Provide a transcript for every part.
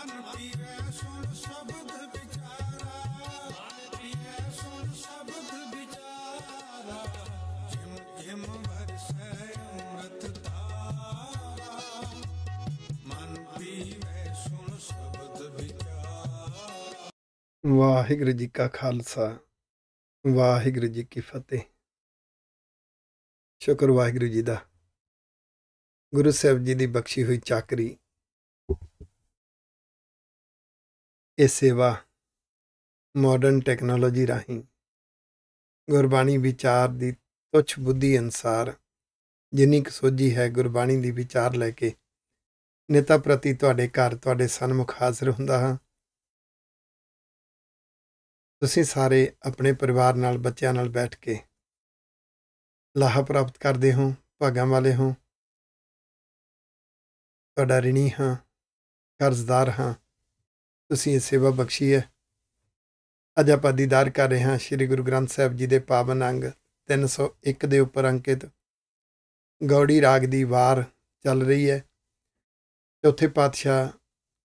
ਸੁਣ ਸ਼ਬਦ ਵਿਚਾਰਾ ਸੁਣ ਸ਼ਬਦ ਵਿਚਾਰਾ ਧਾਰਾ ਸੁਣ ਸ਼ਬਦ ਵਿਚਾਰਾ ਵਾਹਿਗੁਰੂ ਜੀ ਕਾ ਖਾਲਸਾ ਵਾਹਿਗੁਰੂ ਜੀ ਕੀ ਫਤਿਹ ਸ਼ੁਕਰ ਵਾਹਿਗੁਰੂ ਜੀ ਦਾ ਗੁਰੂ ਸਾਹਿਬ ਜੀ ਦੀ ਬਖਸ਼ੀ ਹੋਈ ਚਾਕਰੀ ਇਹ ਸੇਵਾ ਮਾਡਰਨ ਟੈਕਨੋਲੋਜੀ ਰਾਹੀਂ ਗੁਰਬਾਣੀ ਵਿਚਾਰ ਦੀ ਤੁਛ ਬੁੱਧੀ ਅਨਸਾਰ ਜਿੰਨੀ ਕੁ ਸੋਝੀ ਹੈ ਗੁਰਬਾਣੀ ਦੀ ਵਿਚਾਰ ਲੈ ਕੇ ਨੇਤਾ ਪ੍ਰਤੀ ਤੁਹਾਡੇ ਘਰ ਤੁਹਾਡੇ ਸਨਮੁਖ ਹਾਜ਼ਰ ਹੁੰਦਾ ਹਾਂ ਤੁਸੀਂ ਸਾਰੇ ਆਪਣੇ ਪਰਿਵਾਰ ਨਾਲ ਬੱਚਿਆਂ ਨਾਲ ਬੈਠ ਕੇ ਲਾਹਾ ਪ੍ਰਾਪਤ ਕਰਦੇ ਹੋ ਭਾਗਾਂ ਵਾਲੇ ਹੋ ਤੁਹਾਡਾ ਰਿਣੀ ਹਾਂ ਕਰਜ਼ਦਾਰ ਹਾਂ ਤੁਸੀਂ ਇਹ ਸੇਵਾ ਬਖਸ਼ੀ ਹੈ ਅੱਜ ਆਪਾਂ ਦੀਦਾਰ ਕਰ ਰਹੇ ਹਾਂ ਸ੍ਰੀ ਗੁਰੂ ਗ੍ਰੰਥ ਸਾਹਿਬ ਜੀ ਦੇ ਪਾਵਨ ਅੰਗ 301 ਦੇ ਉੱਪਰ ਅੰਕਿਤ ਗੌੜੀ ਰਾਗ ਦੀ ਵਾਰ ਚੱਲ ਰਹੀ ਹੈ ਚੌਥੇ ਪਾਤਸ਼ਾਹ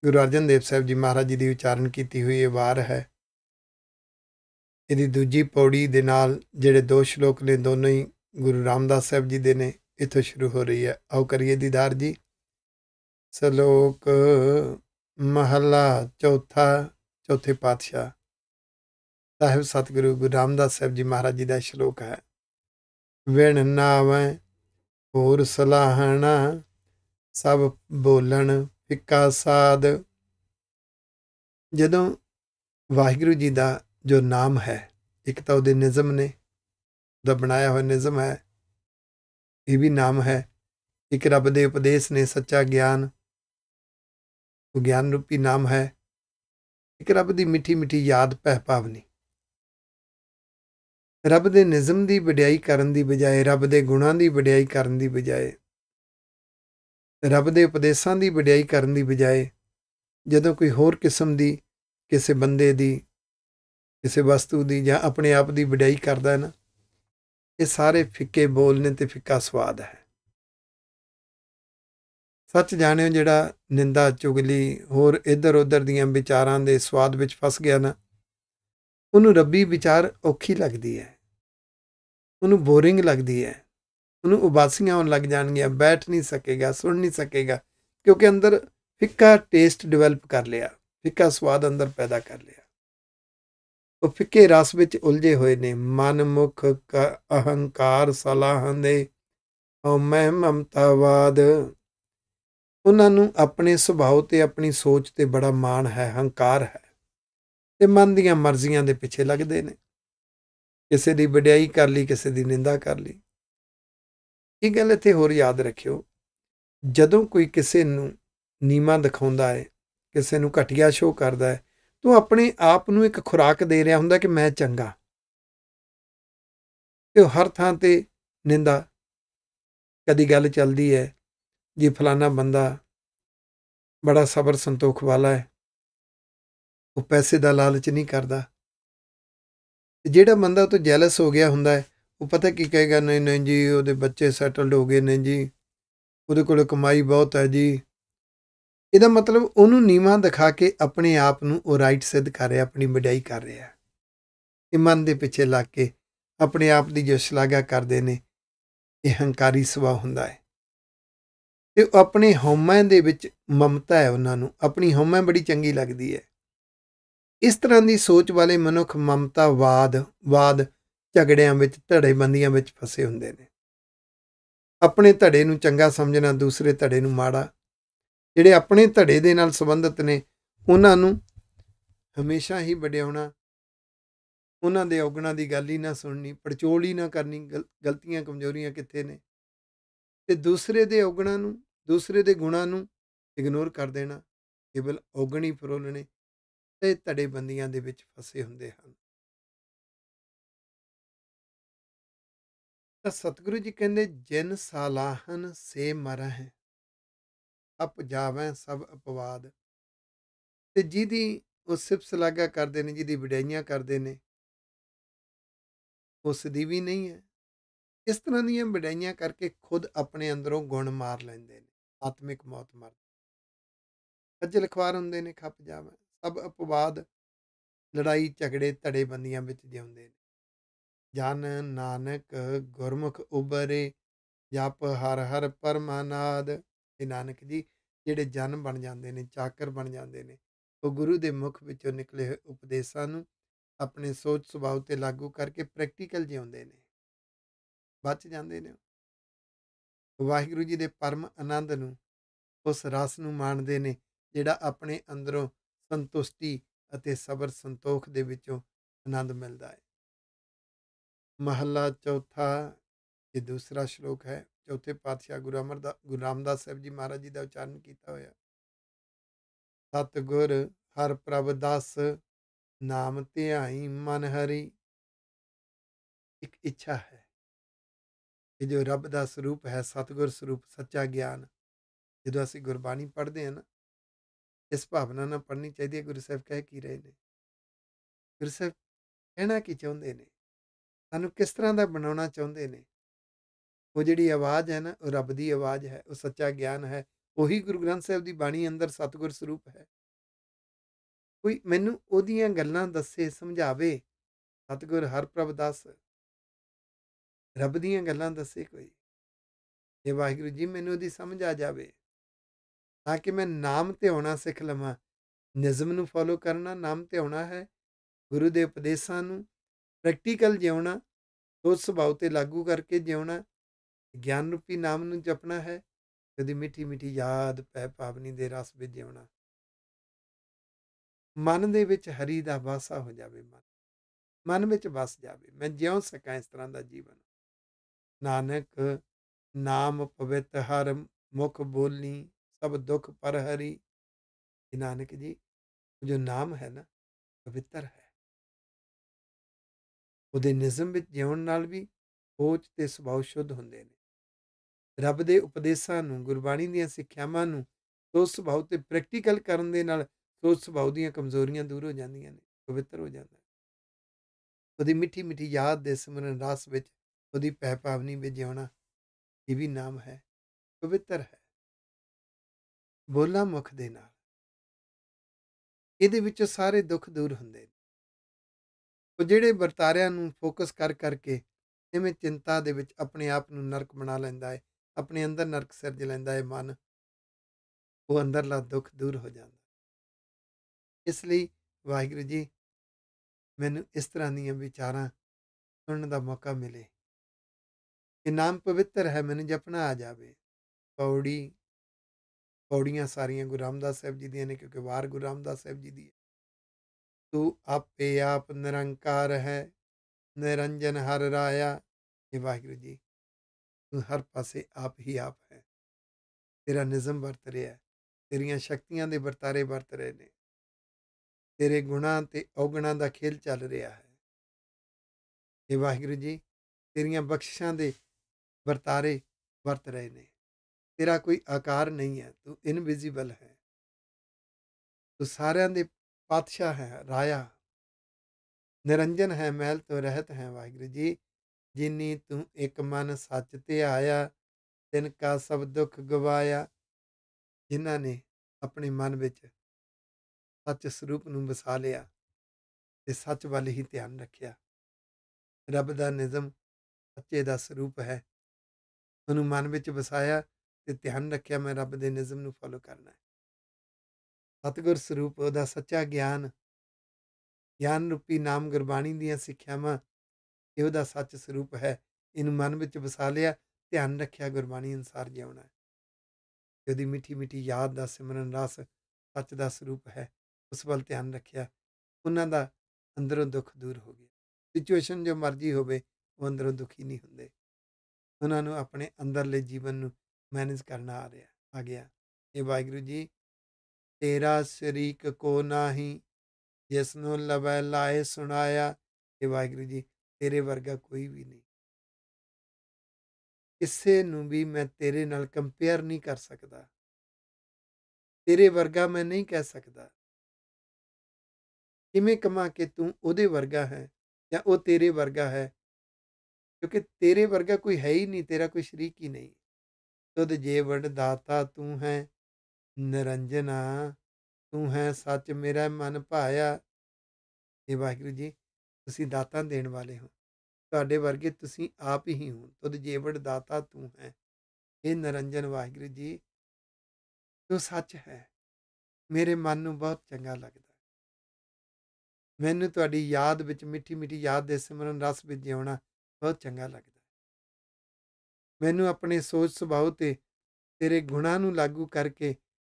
ਗੁਰੂ ਅਰਜਨ ਦੇਵ ਸਾਹਿਬ ਜੀ ਮਹਾਰਾਜ ਜੀ ਦੀ ਉਚਾਰਨ ਕੀਤੀ ਹੋਈ ਇਹ ਵਾਰ ਹੈ ਇਹਦੀ ਦੂਜੀ ਪੌੜੀ ਦੇ ਨਾਲ ਜਿਹੜੇ ਦੋ ਸ਼ਲੋਕ ਨੇ ਦੋਨੋਂ ਹੀ ਗੁਰੂ ਰਾਮਦਾਸ ਸਾਹਿਬ ਜੀ ਦੇ ਨੇ ਇੱਥੇ ਸ਼ੁਰੂ ਹੋ ਰਹੀ ਹੈ ਆਓ ਕਰੀਏ ਦੀਦਾਰ ਜੀ ਸ਼ਲੋਕ ਮਹੱਲਾ ਚੌਥਾ ਚੌਥੇ ਪਾਤਸ਼ਾਹ ਸਾਹਿਬ ਸਤਿਗੁਰੂ ਗੁਰੂ ਰਾਮਦਾਸ ਸਾਹਿਬ ਜੀ ਮਹਾਰਾਜ ਜੀ ਦਾ ਸ਼ਲੋਕ ਹੈ ਵਿਣ ਨਾਵੇਂ ਹੋਰ ਸਲਾਹਣਾ ਸਭ ਬੋਲਣ ਫਿੱਕਾ ਸਾਦ ਜਦੋਂ ਵਾਹਿਗੁਰੂ ਜੀ ਦਾ ਜੋ ਨਾਮ ਹੈ ਇੱਕ ਤਾਂ ਉਹਦੇ ਨਿਜ਼ਮ ਨੇ ਦਾ ਬਣਾਇਆ ਹੋਇਆ ਨਿਜ਼ਮ ਹੈ ਇਹ ਵੀ ਨਾਮ ਹੈ ਇੱਕ ਰੱਬ ਦੇ ਉਪਦੇਸ਼ ਨੇ ਸੱਚਾ ਗਿਆਨ ਗਿਆਨ ਰੂਪੀ ਨਾਮ ਹੈ ਇੱਕ ਰੱਬ ਦੀ ਮਿੱਠੀ ਮਿੱਠੀ ਯਾਦ ਪਹਿ ਪਾਵਨੀ ਰੱਬ ਦੇ ਨਿਜ਼ਮ ਦੀ ਵਡਿਆਈ ਕਰਨ ਦੀ ਬਜਾਏ ਰੱਬ ਦੇ ਗੁਣਾਂ ਦੀ ਵਡਿਆਈ ਕਰਨ ਦੀ ਬਜਾਏ ਰੱਬ ਦੇ ਉਪਦੇਸ਼ਾਂ ਦੀ ਵਡਿਆਈ ਕਰਨ ਦੀ ਬਜਾਏ ਜਦੋਂ ਕੋਈ ਹੋਰ ਕਿਸਮ ਦੀ ਕਿਸੇ ਬੰਦੇ ਦੀ ਕਿਸੇ ਵਸਤੂ ਦੀ ਜਾਂ ਆਪਣੇ ਆਪ ਦੀ ਵਡਿਆਈ ਕਰਦਾ ਹੈ ਨਾ ਇਹ ਸਾਰੇ ਫਿੱਕੇ ਬੋਲ ਨੇ ਤੇ ਫਿੱਕਾ ਸਵਾਦ ਹੈ ਸੱਚ ਜਾਣਿਓ ਜਿਹੜਾ ਨਿੰਦਾ ਚੁਗਲੀ ਹੋਰ ਇੱਧਰ ਉੱਧਰ ਦੀਆਂ ਵਿਚਾਰਾਂ ਦੇ ਸਵਾਦ ਵਿੱਚ ਫਸ ਗਿਆ ਨਾ ਉਹਨੂੰ ਰੱਬੀ ਵਿਚਾਰ ਔਖੀ ਲੱਗਦੀ ਹੈ ਉਹਨੂੰ ਬੋਰਿੰਗ ਲੱਗਦੀ ਹੈ ਉਹਨੂੰ ਉਬਾਸੀਆਂ ਆਉਣ ਲੱਗ ਜਾਣਗੀਆਂ ਬੈਠ ਨਹੀਂ ਸਕੇਗਾ ਸੁਣ ਨਹੀਂ ਸਕੇਗਾ ਕਿਉਂਕਿ ਅੰਦਰ ਫਿੱਕਾ ਟੇਸਟ ਡਿਵੈਲਪ ਕਰ ਲਿਆ ਫਿੱਕਾ ਸਵਾਦ ਅੰਦਰ ਪੈਦਾ ਕਰ ਲਿਆ ਉਹ ਫਿੱਕੇ ਰਸ ਵਿੱਚ ਉਲਝੇ ਹੋਏ ਨੇ ਮਨ ਮੁਖ ਅਹੰਕਾਰ ਸਲਾਹਾਂ ਦੇ ਹਉ ਮਹਿਮਮਤਾਵਾਦ ਉਹਨਾਂ ਨੂੰ ਆਪਣੇ ਸੁਭਾਅ ਤੇ ਆਪਣੀ ਸੋਚ ਤੇ ਬੜਾ ਮਾਣ ਹੈ ਹੰਕਾਰ ਹੈ ਤੇ ਮਨ ਦੀਆਂ ਮਰਜ਼ੀਆਂ ਦੇ ਪਿੱਛੇ ਲੱਗਦੇ ਨੇ ਕਿਸੇ ਦੀ ਵਡਿਆਈ ਕਰ ਲਈ ਕਿਸੇ ਦੀ ਨਿੰਦਾ ਕਰ ਲਈ ਇਹ ਗੱਲ ਇੱਥੇ ਹੋਰ ਯਾਦ ਰੱਖਿਓ ਜਦੋਂ ਕੋਈ ਕਿਸੇ ਨੂੰ ਨੀਮਾ ਦਿਖਾਉਂਦਾ ਹੈ ਕਿਸੇ ਨੂੰ ਘਟਿਆ ਸ਼ੋਅ ਕਰਦਾ ਹੈ ਤੂੰ ਆਪਣੇ ਆਪ ਨੂੰ ਇੱਕ ਖੁਰਾਕ ਦੇ ਰਿਹਾ ਹੁੰਦਾ ਕਿ ਮੈਂ ਚੰਗਾ ਤੇ ਹਰ ਥਾਂ ਤੇ ਨਿੰਦਾ ਕਦੀ ਗੱਲ ਚੱਲਦੀ ਹੈ ਜੀ ਫਲਾਣਾ ਬੰਦਾ ਬੜਾ ਸਬਰ ਸੰਤੋਖ ਵਾਲਾ ਹੈ ਉਹ ਪੈਸੇ ਦਾ ਲਾਲਚ ਨਹੀਂ ਕਰਦਾ ਜਿਹੜਾ ਬੰਦਾ ਉਹ ਤੋਂ ਜੈਲਸ ਹੋ ਗਿਆ ਹੁੰਦਾ ਹੈ ਉਹ ਪਤਾ ਕੀ ਕਹੇਗਾ ਨਹੀਂ ਨਹੀਂ ਜੀ ਉਹਦੇ ਬੱਚੇ ਸੈਟਲਡ ਹੋ ਗਏ ਨੇ ਜੀ ਉਹਦੇ ਕੋਲ ਕਮਾਈ ਬਹੁਤ ਹੈ ਜੀ ਇਹਦਾ ਮਤਲਬ ਉਹਨੂੰ ਨੀਵਾ ਦਿਖਾ ਕੇ ਆਪਣੇ ਆਪ ਨੂੰ ਉਹ ਰਾਈਟ ਸਿੱਧ ਕਰ ਰਿਹਾ ਆਪਣੀ ਮਡਾਈ ਕਰ ਰਿਹਾ ਇਮਾਨ ਦੇ ਪਿੱਛੇ ਲੱਗ ਕੇ ਆਪਣੇ ਆਪ ਦੀ ਜੋ ਸ਼ਲਾਘਾ ਕਰਦੇ ਨੇ ਇਹ ਹੰਕਾਰੀ ਸੁਭਾਅ ਹੁੰਦਾ ਹੈ ਤੇ ਆਪਣੇ ਹਉਮੈ ਦੇ ਵਿੱਚ ਮਮਤਾ ਹੈ ਉਹਨਾਂ ਨੂੰ ਆਪਣੀ ਹਉਮੈ ਬੜੀ ਚੰਗੀ ਲੱਗਦੀ ਹੈ ਇਸ ਤਰ੍ਹਾਂ ਦੀ ਸੋਚ ਵਾਲੇ ਮਨੁੱਖ ਮਮਤਾਵਾਦ ਵਾਦ ਝਗੜਿਆਂ ਵਿੱਚ ਧੜੇਬੰਦੀਆਂ ਵਿੱਚ ਫਸੇ ਹੁੰਦੇ ਨੇ ਆਪਣੇ ਧੜੇ ਨੂੰ ਚੰਗਾ ਸਮਝਣਾ ਦੂਸਰੇ ਧੜੇ ਨੂੰ ਮਾੜਾ ਜਿਹੜੇ ਆਪਣੇ ਧੜੇ ਦੇ ਨਾਲ ਸੰਬੰਧਿਤ ਨੇ ਉਹਨਾਂ ਨੂੰ ਹਮੇਸ਼ਾ ਹੀ ਵਡਿਆਉਣਾ ਉਹਨਾਂ ਦੇ ਔਗਣਾ ਦੀ ਗੱਲ ਹੀ ਨਾ ਸੁਣਨੀ ਪਰਚੋਲ ਹੀ ਨਾ ਕਰਨੀ ਗਲਤੀਆਂ ਕਮਜ਼ੋਰੀਆਂ ਕਿੱਥੇ ਨੇ ਤੇ ਦੂਸਰੇ ਦੇ ਔਗਣਾ ਨੂੰ ਦੂਸਰੇ ਦੇ ਗੁਣਾਂ ਨੂੰ ਇਗਨੋਰ ਕਰ ਦੇਣਾ ਕੇਵਲ ਔਗਣੀ ਫਰੋਲਣੇ ਤੇ ਬੰਦੀਆਂ ਦੇ ਵਿੱਚ ਫਸੇ ਹੁੰਦੇ ਹਨ ਤਾਂ ਸਤਿਗੁਰੂ ਜੀ ਕਹਿੰਦੇ ਜਿਨ ਸਾਲਾਹਨ ਸੇ ਮਰਹਿ ਅਪ ਜਾਵੇਂ ਸਭ ਅਪਵਾਦ ਤੇ ਜਿਹਦੀ ਉਹ ਸਿਫਤ ਸਲਾਗਾ ਕਰਦੇ ਨੇ ਜਿਹਦੀ ਵਿਡਾਈਆਂ ਕਰਦੇ ਨੇ ਉਸ ਦੀ ਵੀ ਨਹੀਂ ਹੈ ਇਸ ਤਰ੍ਹਾਂ ਦੀਆਂ ਵਿਡਾਈਆਂ ਕਰਕੇ ਖੁਦ ਆਪਣੇ ਅੰਦਰੋਂ ਗੁਣ ਮਾਰ ਲੈਂਦੇ ਨੇ ਆਤਮਿਕ ਮੌਤ ਮਰ ਅੱਜ ਲਖਵਾਰ ਹੁੰਦੇ ਨੇ ਖੱਪ ਜਾਵੇ ਸਭ ਅਪਵਾਦ ਲੜਾਈ ਝਗੜੇ ਧੜੇ ਬੰਦੀਆਂ ਵਿੱਚ ਜਿਉਂਦੇ ਨੇ ਜਨ ਨਾਨਕ ਗੁਰਮੁਖ ਉਬਰੇ ਜਪ ਹਰ ਹਰ ਪਰਮਾਨਾਦ ਇਹ ਨਾਨਕ ਜੀ ਜਿਹੜੇ ਜਨ ਬਣ ਜਾਂਦੇ ਨੇ ਚਾਕਰ ਬਣ ਜਾਂਦੇ ਨੇ ਉਹ ਗੁਰੂ ਦੇ ਮੁਖ ਵਿੱਚੋਂ ਨਿਕਲੇ ਹੋਏ ਉਪਦੇਸ਼ਾਂ ਨੂੰ ਆਪਣੇ ਸੋਚ ਸੁਭਾਅ ਤੇ ਲਾਗੂ ਕਰਕੇ ਪ੍ਰੈਕਟੀਕਲ ਜਿਉਂਦੇ ਨੇ ਬਚ ਜਾਂਦੇ ਨੇ ਵਾਹਿਗੁਰੂ ਜੀ ਦੇ ਪਰਮ ਆਨੰਦ ਨੂੰ ਉਸ ਰਸ ਨੂੰ ਮਾਣਦੇ ਨੇ ਜਿਹੜਾ ਆਪਣੇ ਅੰਦਰੋਂ ਸੰਤੁਸ਼ਟੀ ਅਤੇ ਸਬਰ ਸੰਤੋਖ ਦੇ ਵਿੱਚੋਂ ਆਨੰਦ ਮਿਲਦਾ ਹੈ ਮਹੱਲਾ ਚੌਥਾ ਇਹ ਦੂਸਰਾ ਸ਼ਲੋਕ ਹੈ ਚੌਥੇ ਪਾਤਸ਼ਾਹ ਗੁਰੂ ਅਮਰਦਾਸ ਗੁਰੂ ਰਾਮਦਾਸ ਸਾਹਿਬ ਜੀ ਮਹਾਰਾਜ ਜੀ ਦਾ ਉਚਾਰਨ ਕੀਤਾ ਹੋਇਆ ਸਤਗੁਰ ਹਰ ਪ੍ਰਭ ਦਾਸ ਨਾਮ ਧਿਆਈ ਮਨ ਹਰੀ ਇੱਕ ਇੱਛਾ ਹੈ ਇਹ ਜੋ ਰੱਬ ਦਾ ਸਰੂਪ ਹੈ ਸਤਗੁਰ ਸਰੂਪ ਸੱਚਾ ਗਿਆਨ ਜਦੋਂ ਅਸੀਂ ਗੁਰਬਾਣੀ ਪੜ੍ਹਦੇ ਹਾਂ ਨਾ ਇਸ ਭਾਵਨਾ ਨਾਲ ਪੜ੍ਹਨੀ ਚਾਹੀਦੀ ਹੈ ਗੁਰੂ ਸਾਹਿਬ ਕਹਿ ਕੀ ਰਹੇ ਨੇ ਗੁਰੂ ਸਾਹਿਬ ਕਹਿਣਾ ਕੀ ਚਾਹੁੰਦੇ ਨੇ ਸਾਨੂੰ ਕਿਸ ਤਰ੍ਹਾਂ ਦਾ ਬਣਾਉਣਾ ਚਾਹੁੰਦੇ ਨੇ ਉਹ ਜਿਹੜੀ ਆਵਾਜ਼ ਹੈ ਨਾ ਉਹ ਰੱਬ ਦੀ ਆਵਾਜ਼ ਹੈ ਉਹ ਸੱਚਾ ਗਿਆਨ ਹੈ ਉਹੀ ਗੁਰੂ ਗ੍ਰੰਥ ਸਾਹਿਬ ਦੀ ਬਾਣੀ ਅੰਦਰ ਸਤਗੁਰ ਸਰੂਪ ਹੈ ਕੋਈ ਮੈਨੂੰ ਉਹਦੀਆਂ ਗੱਲਾਂ ਦੱਸੇ ਸਮਝਾਵੇ ਸਤਗੁਰ ਹਰਪ੍ਰਭ ਦਾਸ ਰੱਬ ਦੀਆਂ ਗੱਲਾਂ ਦੱਸੇ ਕੋਈ ਇਹ ਵਾਹਿਗੁਰੂ ਜੀ ਮੈਨੂੰ ਉਹਦੀ ਸਮਝ ਆ ਜਾਵੇ ਤਾਂ ਕਿ ਮੈਂ ਨਾਮ ਤੇ ਹੋਣਾ ਸਿੱਖ ਲਵਾਂ ਨਿਯਮ ਨੂੰ ਫੋਲੋ ਕਰਨਾ ਨਾਮ ਤੇ ਹੋਣਾ ਹੈ ਗੁਰੂ ਦੇ ਉਪਦੇਸ਼ਾਂ ਨੂੰ ਪ੍ਰੈਕਟੀਕਲ ਜਿਉਣਾ ਸੋਚ ਸੁਭਾਅ ਤੇ ਲਾਗੂ ਕਰਕੇ ਜਿਉਣਾ ਗਿਆਨ ਰੂਪੀ ਨਾਮ ਨੂੰ ਜਪਣਾ ਹੈ ਕਦੀ ਮਿੱਠੀ ਮਿੱਠੀ ਯਾਦ ਪੈ ਪਾਵਨੀ ਦੇ ਰਸ ਵਿੱਚ ਜਿਉਣਾ ਮਨ ਦੇ ਵਿੱਚ ਹਰੀ ਦਾ ਵਾਸਾ ਹੋ ਜਾਵੇ ਮਨ ਮਨ ਵਿੱਚ ਵਸ ਜਾਵੇ ਮੈਂ ਜਿਉ ਸਕਾਂ ਇਸ ਤਰ੍ਹਾਂ ਦਾ ਜੀਵਨ ਨਾਨਕ ਨਾਮ ਪਵਿੱਤ ਹਰ ਮੁਖ ਬੋਲੀ ਸਭ ਦੁੱਖ ਪਰ ਹਰੀ ਇਹ ਨਾਨਕ ਜੀ ਜੋ ਨਾਮ ਹੈ ਨਾ ਪਵਿੱਤਰ ਹੈ ਉਹਦੇ ਨਿਜ਼ਮ ਵਿੱਚ ਜਿਉਣ ਨਾਲ ਵੀ ਸੋਚ ਤੇ ਸੁਭਾਅ ਸ਼ੁੱਧ ਹੁੰਦੇ ਨੇ ਰੱਬ ਦੇ ਉਪਦੇਸ਼ਾਂ ਨੂੰ ਗੁਰਬਾਣੀ ਦੀਆਂ ਸਿੱਖਿਆਵਾਂ ਨੂੰ ਸੋਚ ਸੁਭਾਅ ਤੇ ਪ੍ਰੈਕਟੀਕਲ ਕਰਨ ਦੇ ਨਾਲ ਸੋਚ ਸੁਭਾਅ ਦੀਆਂ ਕਮਜ਼ੋਰੀਆਂ ਦੂਰ ਹੋ ਜਾਂਦੀਆਂ ਨੇ ਪਵਿੱਤਰ ਹੋ ਜਾਂਦਾ ਉਹਦੀ ਮਿੱਠੀ ਮਿੱਠੀ ਯਾਦ ਦੇ ਸਿਮਰਨ ਰਸ ਵਿੱਚ ਉਹਦੀ ਪੈ ਪਾਵਨੀ ਵਿੱਚ ਜਿਉਣਾ ਇਹ ਵੀ ਨਾਮ ਹੈ ਪਵਿੱਤਰ ਹੈ ਬੋਲਾ ਮੁਖ ਦੇ ਨਾਲ ਇਹਦੇ ਵਿੱਚ ਸਾਰੇ ਦੁੱਖ ਦੂਰ ਹੁੰਦੇ ਨੇ ਉਹ ਜਿਹੜੇ ਵਰਤਾਰਿਆਂ ਨੂੰ ਫੋਕਸ ਕਰ ਕਰਕੇ ਐਵੇਂ ਚਿੰਤਾ ਦੇ ਵਿੱਚ ਆਪਣੇ ਆਪ ਨੂੰ ਨਰਕ ਬਣਾ ਲੈਂਦਾ ਹੈ ਆਪਣੇ ਅੰਦਰ ਨਰਕ ਸਿਰਜ ਲੈਂਦਾ ਹੈ ਮਨ ਉਹ ਅੰਦਰਲਾ ਦੁੱਖ ਦੂਰ ਹੋ ਜਾਂਦਾ ਇਸ ਲਈ ਵਾਹਿਗੁਰੂ ਜੀ ਮੈਨੂੰ ਇਸ ਤਰ੍ਹਾਂ ਦੀਆਂ ਵਿਚਾਰਾਂ ਸੁਣਨ ਦਾ ਮੌਕਾ ਮਿਲੇ ਇਹ ਨਾਮ ਪਵਿੱਤਰ ਹੈ ਮੈਨੂੰ ਜਪਣਾ ਆ ਜਾਵੇ ਪੌੜੀ ਪੌੜੀਆਂ ਸਾਰੀਆਂ ਗੁਰੂ ਰਾਮਦਾਸ ਸਾਹਿਬ ਜੀ ਦੀਆਂ ਨੇ ਕਿਉਂਕਿ ਵਾਰ ਗੁਰੂ ਰਾਮਦਾਸ ਸਾਹਿਬ ਜੀ ਦੀ ਤੂੰ ਆਪੇ ਆਪ ਨਿਰੰਕਾਰ ਹੈ ਨਿਰੰਜਨ ਹਰ ਰਾਇਆ ਇਹ ਵਾਹਿਗੁਰੂ ਜੀ ਤੂੰ ਹਰ ਪਾਸੇ ਆਪ ਹੀ ਆਪ ਹੈ ਤੇਰਾ ਨਿਜ਼ਮ ਵਰਤ ਰਿਹਾ ਹੈ ਤੇਰੀਆਂ ਸ਼ਕਤੀਆਂ ਦੇ ਵਰਤਾਰੇ ਵਰਤ ਰਹੇ ਨੇ ਤੇਰੇ ਗੁਣਾ ਤੇ ਔਗਣਾਂ ਦਾ ਖੇਲ ਚੱਲ ਰਿਹਾ ਹੈ ਇਹ ਵਾਹਿਗੁਰੂ ਜੀ ਤੇਰੀਆਂ ਬਖਸ਼ਿਸ਼ਾਂ ਦੇ ਵਰਤਾਰੇ ਵਰਤ ਰਹੇ ਨੇ ਤੇਰਾ ਕੋਈ ਆਕਾਰ ਨਹੀਂ ਹੈ ਤੂੰ ਇਨਵਿਜ਼ੀਬਲ ਹੈ ਤੂੰ ਸਾਰਿਆਂ ਦੇ ਪਾਤਸ਼ਾਹ ਹੈ ਰਾਜਾ ਨਿਰੰਜਨ ਹੈ ਮਹਿਲ ਤੋਂ ਰਹਿਤ ਹੈ ਵਾਹਿਗੁਰੂ ਜੀ ਜਿਨੀ ਤੂੰ ਇੱਕ ਮਨ ਸੱਚ ਤੇ ਆਇਆ ਤਿਨ ਕਾ ਸਭ ਦੁੱਖ ਗਵਾਇਆ ਜਿਨ੍ਹਾਂ ਨੇ ਆਪਣੇ ਮਨ ਵਿੱਚ ਸੱਚ ਸਰੂਪ ਨੂੰ ਵਸਾ ਲਿਆ ਤੇ ਸੱਚ ਵੱਲ ਹੀ ਧਿਆਨ ਰੱਖਿਆ ਰੱਬ ਦਾ ਨਿਜ਼ਮ ਸੱਚੇ ਦਾ ਸਰੂਪ ਹੈ ਤੁਹਾਨੂੰ ਮਨ ਵਿੱਚ ਵਸਾਇਆ ਤੇ ਧਿਆਨ ਰੱਖਿਆ ਮੈਂ ਰੱਬ ਦੇ ਨਿਯਮ ਨੂੰ ਫੋਲੋ ਕਰਨਾ ਹੈ ਸਤਗੁਰ ਸਰੂਪ ਉਹਦਾ ਸੱਚਾ ਗਿਆਨ ਗਿਆਨ ਰੂਪੀ ਨਾਮ ਗੁਰਬਾਣੀ ਦੀਆਂ ਸਿੱਖਿਆਵਾਂ ਇਹ ਉਹਦਾ ਸੱਚ ਸਰੂਪ ਹੈ ਇਹਨੂੰ ਮਨ ਵਿੱਚ ਵਸਾ ਲਿਆ ਧਿਆਨ ਰੱਖਿਆ ਗੁਰਬਾਣੀ ਅਨਸਾਰ ਜਿਉਣਾ ਹੈ ਮਿੱਠੀ ਮਿੱਠੀ ਯਾਦ ਦਾ ਸਿਮਰਨ ਰਸ ਸੱਚ ਦਾ ਸਰੂਪ ਹੈ ਉਸ ਵੱਲ ਧਿਆਨ ਰੱਖਿਆ ਉਹਨਾਂ ਦਾ ਅੰਦਰੋਂ ਦੁੱਖ ਦੂਰ ਹੋ ਗਿਆ ਸਿਚੁਏਸ਼ਨ ਜੋ ਮਰਜ਼ੀ ਹੋਵੇ ਉਹ ਅੰਦਰੋਂ ਦੁਖੀ ਨਹੀਂ ਹੁੰਦੇ ਉਹਨਾਂ ਨੂੰ ਆਪਣੇ ਅੰਦਰਲੇ ਜੀਵਨ ਨੂੰ ਮੈਨੇਜ ਕਰਨਾ ਆ ਰਿਹਾ ਆ ਗਿਆ ਇਹ ਵਾਹਿਗੁਰੂ ਜੀ ਤੇਰਾ ਸ਼ਰੀਕ ਕੋ ਨਾਹੀ ਜਿਸ ਨੂੰ ਲਬੈ ਲਾਏ ਸੁਣਾਇਆ ਇਹ ਵਾਹਿਗੁਰੂ ਜੀ ਤੇਰੇ ਵਰਗਾ ਕੋਈ ਵੀ ਨਹੀਂ ਕਿਸੇ ਨੂੰ ਵੀ ਮੈਂ ਤੇਰੇ ਨਾਲ ਕੰਪੇਅਰ ਨਹੀਂ ਕਰ ਸਕਦਾ ਤੇਰੇ ਵਰਗਾ ਮੈਂ ਨਹੀਂ ਕਹਿ ਸਕਦਾ ਕਿਵੇਂ ਕਮਾ ਕੇ ਤੂੰ ਉਹਦੇ ਵਰਗਾ ਹੈ ਜਾਂ ਉਹ ਤੇਰੇ ਵਰਗਾ ਹੈ ਕਿਉਂਕਿ ਤੇਰੇ ਵਰਗਾ ਕੋਈ ਹੈ ਹੀ ਨਹੀਂ ਤੇਰਾ ਕੋਈ ਸ਼ਰੀਕ ਹੀ ਨਹੀਂ ਤੁਧ ਜੇ ਵਡ ਦਾਤਾ ਤੂੰ ਹੈ ਨਿਰੰਜਨਾ ਤੂੰ ਹੈ ਸੱਚ ਮੇਰਾ ਮਨ ਭਾਇਆ ਇਹ ਵਾਹਿਗੁਰੂ ਜੀ ਤੁਸੀਂ ਦਾਤਾ ਦੇਣ ਵਾਲੇ ਹੋ ਤੁਹਾਡੇ ਵਰਗੇ ਤੁਸੀਂ ਆਪ ਹੀ ਹੋ ਤੁਧ ਜੇਵੜ ਦਾਤਾ ਤੂੰ ਹੈ ਇਹ ਨਰੰਜਨ ਵਾਹਿਗੁਰੂ ਜੀ ਤੂੰ ਸੱਚ ਹੈ ਮੇਰੇ ਮਨ ਨੂੰ ਬਹੁਤ ਚੰਗਾ ਲੱਗਦਾ ਮੈਨੂੰ ਤੁਹਾਡੀ ਯਾਦ ਵਿੱਚ ਮਿੱਠੀ ਮਿੱਠੀ ਯਾਦ ਦੇ ਸਿਮਰਨ ਰਸ ਵਿੱਚ ਜਿਉਣਾ ਬਹੁਤ ਚੰਗਾ ਲੱਗਦਾ ਮੈਨੂੰ ਆਪਣੇ ਸੋਚ ਸੁਭਾਅ ਤੇ ਤੇਰੇ ਗੁਣਾਂ ਨੂੰ ਲਾਗੂ ਕਰਕੇ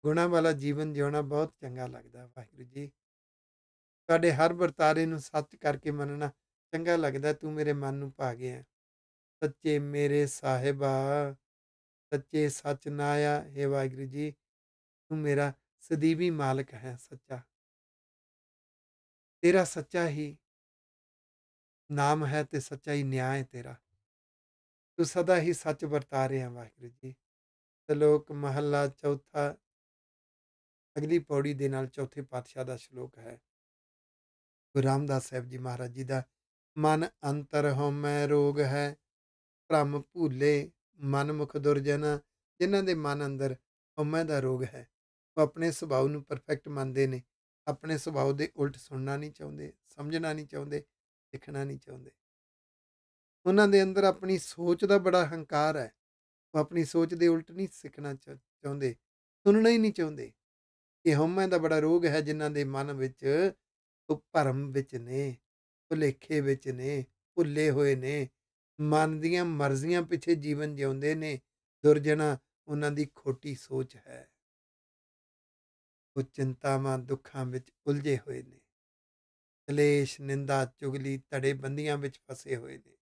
ਗੁਣਾ ਵਾਲਾ ਜੀਵਨ ਜਿਉਣਾ ਬਹੁਤ ਚੰਗਾ ਲੱਗਦਾ ਵਾਹਿਗੁਰੂ ਜੀ ਤੁਹਾਡੇ ਹਰ ਵਰਤਾਰੇ ਨੂੰ ਸੱਚ ਕਰਕੇ ਮੰਨਣਾ ਚੰਗਾ ਲੱਗਦਾ ਤੂੰ ਮੇਰੇ ਮਨ ਨੂੰ ਪਾ ਗਿਆ ਸੱਚੇ ਮੇਰੇ ਸਾਹਿਬਾ ਸੱਚੇ ਸੱਚ ਨਾਇਆ ਹੈ ਵਾਹਿਗੁਰੂ ਜੀ ਤੂੰ ਮੇਰਾ ਸਦੀਵੀ ਮਾਲਕ ਹੈ ਸੱਚਾ ਤੇਰਾ ਸੱਚਾ ਹੀ ਨਾਮ ਹੈ ਤੇ ਸੱਚਾਈ ਨਿਆਂ ਤੇਰਾ ਤੂੰ ਸਦਾ ਹੀ ਸੱਚ ਵਰਤਾ ਰਿਹਾ ਵਾਹਿਗੁਰੂ ਜੀ ਸ਼ਲੋਕ ਮਹੱਲਾ ਚੌਥਾ ਅਗਲੀ ਪੌੜੀ ਦੇ ਨਾਲ ਚੌਥੇ ਪਾਤਸ਼ਾਹ ਦਾ ਸ਼ਲੋਕ ਹੈ ਗੁਰੂ ਰਾਮਦਾਸ ਸਾਹਿਬ ਜੀ ਮਹਾਰਾਜ ਜੀ ਦਾ ਮਨ ਅੰਤਰ ਹਉਮੈ ਰੋਗ ਹੈ ਭ੍ਰਮ ਭੂਲੇ ਮਨ ਮੁਖ ਦੁਰਜਨ ਜਿਨ੍ਹਾਂ ਦੇ ਮਨ ਅੰਦਰ ਹਉਮੈ ਦਾ ਰੋਗ ਹੈ ਉਹ ਆਪਣੇ ਸੁਭਾਅ ਨੂੰ ਪਰਫੈਕਟ ਮੰਨਦੇ ਨੇ ਆਪਣੇ ਸੁਭਾਅ ਦੇ ਉਲਟ ਸੁਣਨਾ ਨਹੀਂ ਚਾਹੁੰਦੇ ਸਮਝਣਾ ਨਹੀਂ ਚਾਹੁੰਦੇ ਸਿੱਖਣਾ ਨਹੀਂ ਚਾਹੁੰਦੇ ਉਹਨਾਂ ਦੇ ਅੰਦਰ ਆਪਣੀ ਸੋਚ ਦਾ ਬੜਾ ਹੰਕਾਰ ਹੈ ਉਹ ਆਪਣੀ ਸੋਚ ਦੇ ਉਲਟ ਨਹੀਂ ਸਿੱਖਣਾ ਚਾਹੁੰਦੇ ਸੁਣਨਾ ਹੀ ਨਹੀਂ ਚਾਹੁੰਦੇ ਇਹ ਹਉਮੈ ਦਾ ਬੜਾ ਰੋਗ ਹੈ ਜਿਨ੍ਹਾਂ ਦੇ ਮਨ ਵਿੱਚ ਉਹ ਭਰਮ ਵਿੱਚ ਨੇ ਭੁਲੇਖੇ ਵਿੱਚ ਨੇ ਭੁੱਲੇ ਹੋਏ ਨੇ ਮਨ ਦੀਆਂ ਮਰਜ਼ੀਆਂ ਪਿੱਛੇ ਜੀਵਨ ਜਿਉਂਦੇ ਨੇ ਦੁਰਜਣਾ ਉਹਨਾਂ ਦੀ ਖੋਟੀ ਸੋਚ ਹੈ ਉਹ ਚਿੰਤਾਵਾਂ ਦੁੱਖਾਂ ਵਿੱਚ ਉਲਝੇ ਹੋਏ ਨੇ ਕਲੇਸ਼ ਨਿੰਦਾ ਚੁਗਲੀ ਤੜੇ ਬੰਦੀਆਂ ਵਿੱਚ ਫਸੇ ਹੋਏ ਨੇ